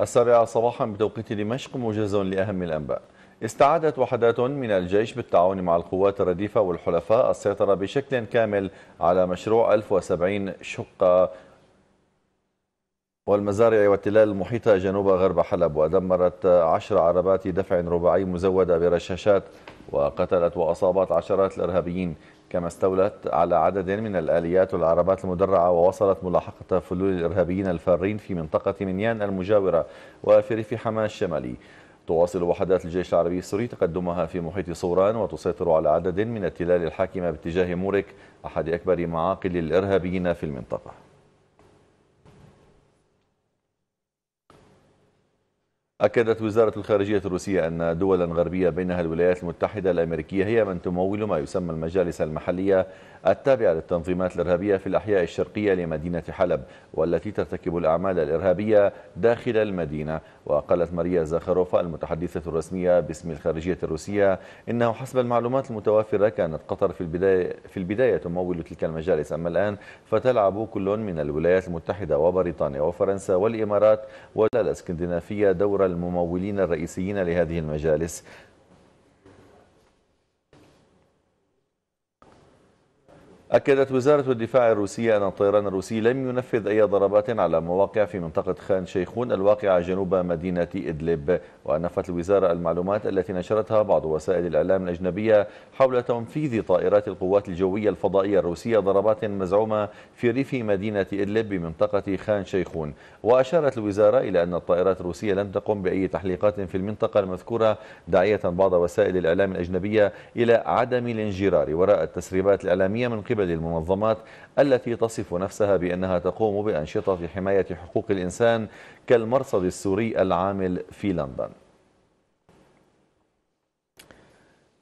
السابعة صباحا بتوقيت دمشق موجز لأهم الأنباء استعادت وحدات من الجيش بالتعاون مع القوات الرديفة والحلفاء السيطرة بشكل كامل على مشروع 1070 شقة والمزارع والتلال المحيطة جنوب غرب حلب ودمرت عشر عربات دفع رباعي مزودة برشاشات وقتلت وأصابت عشرات الإرهابيين كما استولت على عدد من الآليات والعربات المدرعة ووصلت ملاحقة فلول الإرهابيين الفارين في منطقة منيان المجاورة وفي ريف حماه الشمالي تواصل وحدات الجيش العربي السوري تقدمها في محيط صوران وتسيطر على عدد من التلال الحاكمة باتجاه مورك أحد أكبر معاقل الإرهابيين في المنطقة أكدت وزارة الخارجية الروسية أن دولا غربية بينها الولايات المتحدة الأمريكية هي من تمول ما يسمى المجالس المحلية التابعة للتنظيمات الإرهابية في الأحياء الشرقية لمدينة حلب والتي ترتكب الأعمال الإرهابية داخل المدينة وقالت ماريا زاخروفا المتحدثة الرسمية باسم الخارجية الروسية إنه حسب المعلومات المتوافرة كانت قطر في البداية, في البداية تمول تلك المجالس أما الآن فتلعب كل من الولايات المتحدة وبريطانيا وفرنسا والإمارات والدول الإسكندنافية دورا الممولين الرئيسيين لهذه المجالس أكدت وزارة الدفاع الروسية أن الطيران الروسي لم ينفذ أي ضربات على مواقع في منطقة خان شيخون الواقعة جنوب مدينة إدلب وأنفت الوزارة المعلومات التي نشرتها بعض وسائل الإعلام الأجنبية حول تنفيذ طائرات القوات الجوية الفضائية الروسية ضربات مزعومة في ريف مدينة إدلب بمنطقة خان شيخون وأشارت الوزارة إلى أن الطائرات الروسية لم تقم بأي تحليقات في المنطقة المذكورة داعية بعض وسائل الإعلام الأجنبية إلى عدم الانجرار وراء التسريبات الإعلامية من قبل قبل المنظمات التي تصف نفسها بأنها تقوم بأنشطة حماية حقوق الإنسان كالمرصد السوري العامل في لندن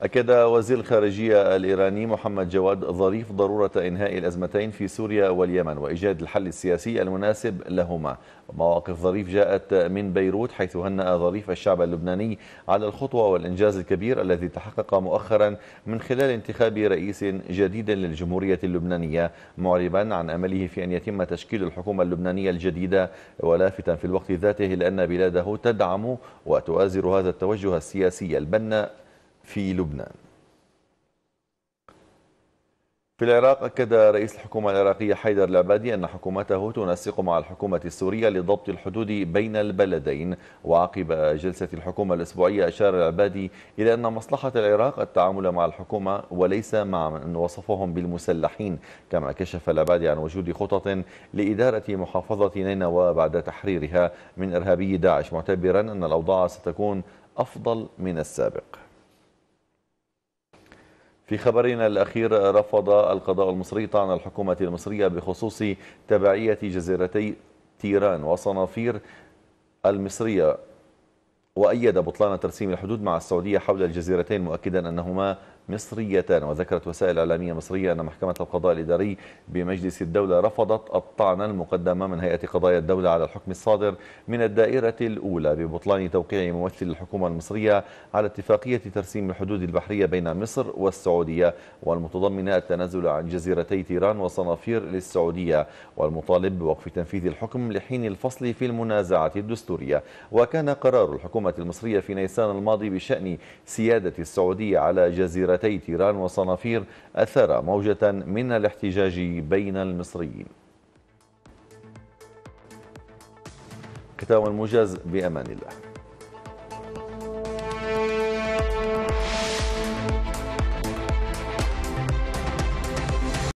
أكد وزير الخارجية الإيراني محمد جواد ظريف ضرورة إنهاء الأزمتين في سوريا واليمن وإيجاد الحل السياسي المناسب لهما مواقف ظريف جاءت من بيروت حيث هنأ ظريف الشعب اللبناني على الخطوة والإنجاز الكبير الذي تحقق مؤخرا من خلال انتخاب رئيس جديد للجمهورية اللبنانية معربا عن أمله في أن يتم تشكيل الحكومة اللبنانية الجديدة ولافتا في الوقت ذاته لأن بلاده تدعم وتؤازر هذا التوجه السياسي البناء في لبنان في العراق أكد رئيس الحكومة العراقية حيدر العبادي أن حكومته تنسق مع الحكومة السورية لضبط الحدود بين البلدين وعقب جلسة الحكومة الأسبوعية أشار العبادي إلى أن مصلحة العراق التعامل مع الحكومة وليس مع من وصفهم بالمسلحين كما كشف العبادي عن وجود خطط لإدارة محافظة نينوى بعد تحريرها من إرهابي داعش معتبرا أن الأوضاع ستكون أفضل من السابق في خبرنا الأخير رفض القضاء المصري طعن الحكومة المصرية بخصوص تبعية جزيرتي تيران وصنافير المصرية وأيد بطلان ترسيم الحدود مع السعودية حول الجزيرتين مؤكدا أنهما مصريتان وذكرت وسائل إعلامية مصرية أن محكمة القضاء الإداري بمجلس الدولة رفضت الطعن المقدمة من هيئة قضايا الدولة على الحكم الصادر من الدائرة الأولى ببطلان توقيع ممثل الحكومة المصرية على اتفاقية ترسيم الحدود البحرية بين مصر والسعودية والمتضمنة التنازل عن جزيرتي تيران وصنافير للسعودية والمطالب بوقف تنفيذ الحكم لحين الفصل في المنازعة الدستورية وكان قرار الحكومة المصرية في نيسان الماضي بشأن سيادة السعودية على جزيرة مخابرتي تيران وصنافير أثار موجة من الاحتجاج بين المصريين كتاب الموجز بأمان الله